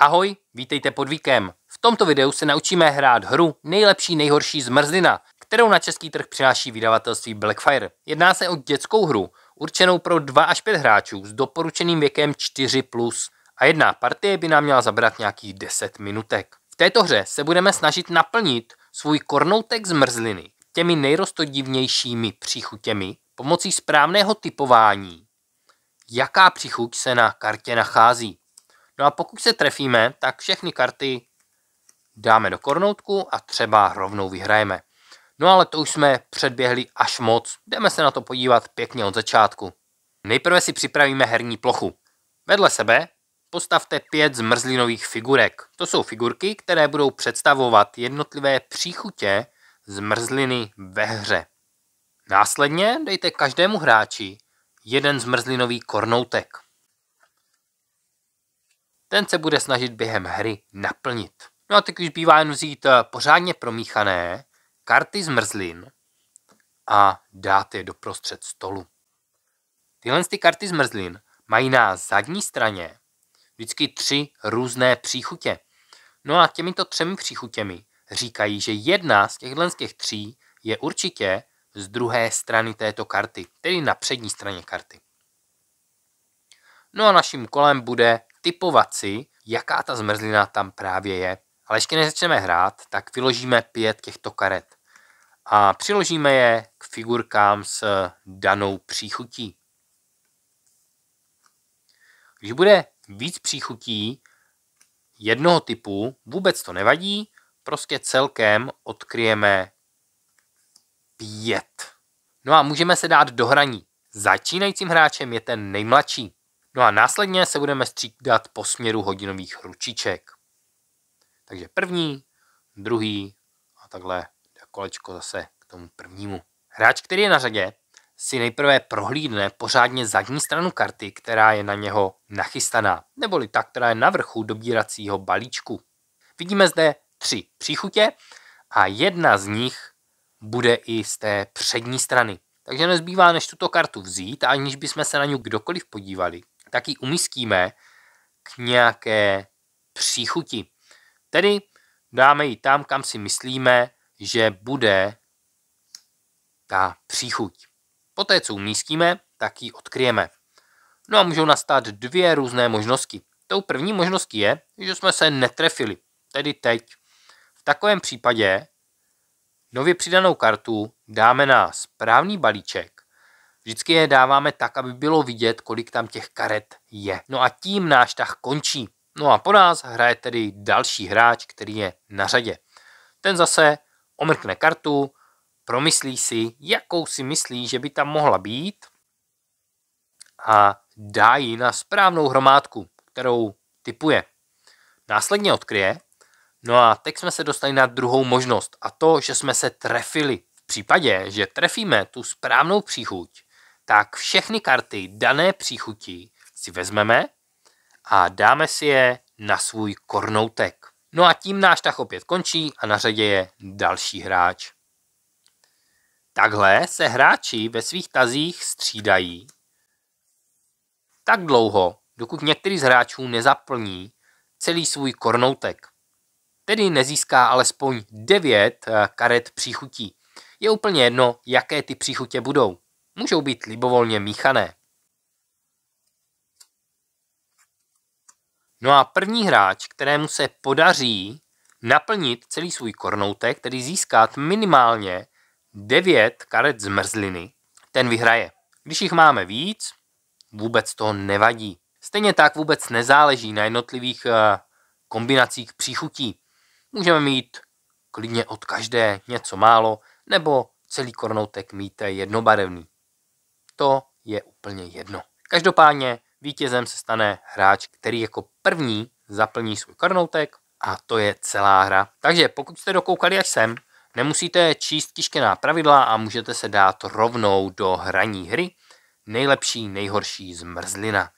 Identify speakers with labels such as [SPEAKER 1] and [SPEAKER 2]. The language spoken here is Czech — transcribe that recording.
[SPEAKER 1] Ahoj, vítejte pod víkem. V tomto videu se naučíme hrát hru Nejlepší nejhorší zmrzlina, kterou na český trh přináší vydavatelství Blackfire. Jedná se o dětskou hru, určenou pro 2 až 5 hráčů s doporučeným věkem 4+. Plus. A jedna partie by nám měla zabrat nějakých 10 minutek. V této hře se budeme snažit naplnit svůj kornoutek zmrzliny těmi nejrostodivnějšími příchutěmi pomocí správného typování, jaká příchuť se na kartě nachází. No a pokud se trefíme, tak všechny karty dáme do kornoutku a třeba rovnou vyhrajeme. No ale to už jsme předběhli až moc, jdeme se na to podívat pěkně od začátku. Nejprve si připravíme herní plochu. Vedle sebe postavte pět zmrzlinových figurek. To jsou figurky, které budou představovat jednotlivé příchutě zmrzliny ve hře. Následně dejte každému hráči jeden zmrzlinový kornoutek ten se bude snažit během hry naplnit. No a teď už bývá jen vzít eh, pořádně promíchané karty z mrzlin a dát je doprostřed stolu. Tyhle ty karty z mrzlin mají na zadní straně vždycky tři různé příchutě. No a těmito třemi příchutěmi říkají, že jedna z těchto z těch tří je určitě z druhé strany této karty, tedy na přední straně karty. No a naším kolem bude typovat si, jaká ta zmrzlina tam právě je. Ale ještě než začneme hrát, tak vyložíme pět těchto karet a přiložíme je k figurkám s danou příchutí. Když bude víc příchutí jednoho typu, vůbec to nevadí, prostě celkem odkryjeme pět. No a můžeme se dát do hraní. Začínajícím hráčem je ten nejmladší. No a následně se budeme střídat po směru hodinových ručiček. Takže první, druhý a takhle kolečko zase k tomu prvnímu. Hráč, který je na řadě, si nejprve prohlídne pořádně zadní stranu karty, která je na něho nachystaná, neboli ta, která je na vrchu dobíracího balíčku. Vidíme zde tři příchutě a jedna z nich bude i z té přední strany. Takže nezbývá, než tuto kartu vzít, aniž bychom se na ní kdokoliv podívali tak ji umístíme k nějaké příchuti. Tedy dáme ji tam, kam si myslíme, že bude ta příchuť. Poté, co umístíme, tak ji odkryjeme. No a můžou nastat dvě různé možnosti. Tou první možností je, že jsme se netrefili, tedy teď. V takovém případě nově přidanou kartu dáme na správný balíček Vždycky je dáváme tak, aby bylo vidět, kolik tam těch karet je. No a tím náš tah končí. No a po nás hraje tedy další hráč, který je na řadě. Ten zase omrkne kartu, promyslí si, jakou si myslí, že by tam mohla být a dá ji na správnou hromádku, kterou typuje. Následně odkryje. No a teď jsme se dostali na druhou možnost a to, že jsme se trefili. V případě, že trefíme tu správnou příchuť, tak všechny karty dané příchutí si vezmeme a dáme si je na svůj kornoutek. No a tím náš tah opět končí a na řadě je další hráč. Takhle se hráči ve svých tazích střídají tak dlouho, dokud některý z hráčů nezaplní celý svůj kornoutek. Tedy nezíská alespoň 9 eh, karet příchutí. Je úplně jedno, jaké ty příchutě budou můžou být libovolně míchané. No a první hráč, kterému se podaří naplnit celý svůj kornoutek, tedy získat minimálně 9 karet zmrzliny, ten vyhraje. Když jich máme víc, vůbec to nevadí. Stejně tak vůbec nezáleží na jednotlivých eh, kombinacích příchutí. Můžeme mít klidně od každé něco málo, nebo celý kornoutek mít eh, jednobarevný to je úplně jedno. Každopádně vítězem se stane hráč, který jako první zaplní svůj karnoutek a to je celá hra. Takže pokud jste dokoukali až sem, nemusíte číst tištěná pravidla a můžete se dát rovnou do hraní hry. Nejlepší, nejhorší zmrzlina.